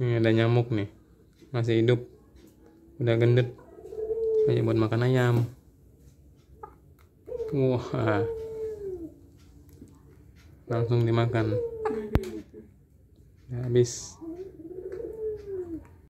ini ada nyamuk nih masih hidup udah gendut aja buat makan ayam wah langsung dimakan habis